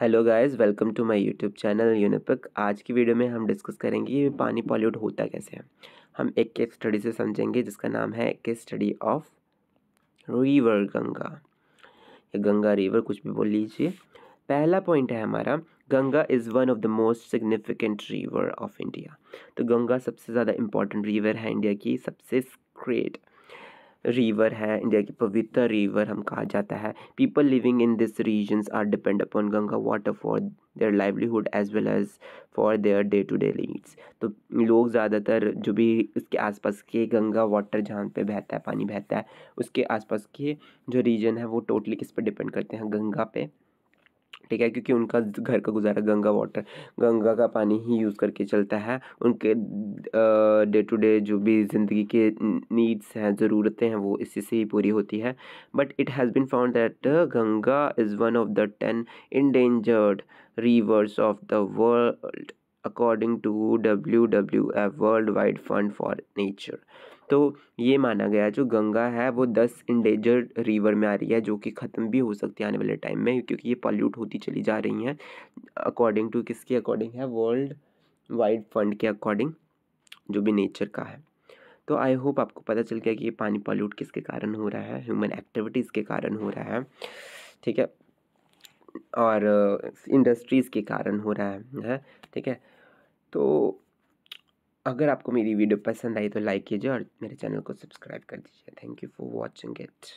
hello guys welcome to my YouTube channel Unipic आज की video में हम डिस्कस करेंगे कि पानी पॉल्यूट होता कैसे है हम एक केस स्टडी से समझेंगे जिसका नाम है case study of river Ganga या गंगा रिवर कुछ भी बोल लीजिए पहला पॉइंट है हमारा Ganga is one of the most significant river of India तो गंगा सबसे ज़्यादा इंपॉर्टेंट रिवर है इंडिया की सबसे ग्रेट रिवर है इंडिया की पवित्र रिवर हम कहा जाता है people living in this region are depend upon Ganga water for their livelihood as well as for their day to day needs तो लोग ज़्यादातर जो भी उसके आसपास के गंगा वाटर जहाँ पे बहता है पानी बहता है उसके आसपास के जो रीजन है वो टोटली किस पर डिपेंड करते हैं गंगा पे ठीक है क्योंकि उनका घर का गुजारा गंगा वाटर गंगा का पानी ही यूज़ करके चलता है उनके डे टू डे जो भी ज़िंदगी के नीड्स हैं ज़रूरतें हैं वो इसी से ही पूरी होती है but it has been found that Ganga is one of the ten endangered rivers of the world according to W W F world wide fund for nature तो ये माना गया जो गंगा है वो दस इंडेजर्ड रिवर में आ रही है जो कि ख़त्म भी हो सकती है आने वाले टाइम में क्योंकि ये पॉल्यूट होती चली जा रही हैं अकॉर्डिंग टू किसके अकॉर्डिंग है वर्ल्ड वाइड फंड के अकॉर्डिंग जो भी नेचर का है तो आई होप आपको पता चल गया कि ये पानी पॉल्यूट किसके कारण हो रहा है ह्यूमन एक्टिविटीज़ के कारण हो रहा है ठीक है और इंडस्ट्रीज़ uh, के कारण हो रहा है ठीक है तो अगर आपको मेरी वीडियो पसंद आई तो लाइक कीजिए और मेरे चैनल को सब्सक्राइब कर दीजिए thank you for watching it